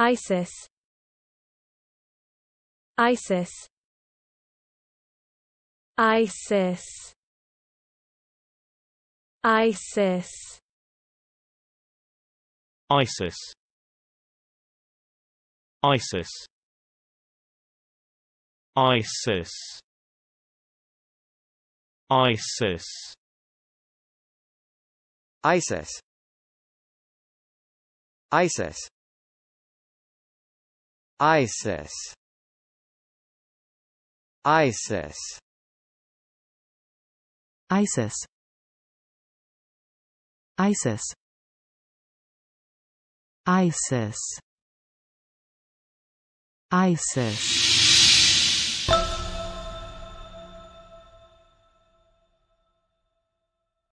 ISIS ISIS ISIS ISIS ISIS ISIS ISIS ISIS ISIS ISIS ISIS ISIS ISIS ISIS ISIS ISIS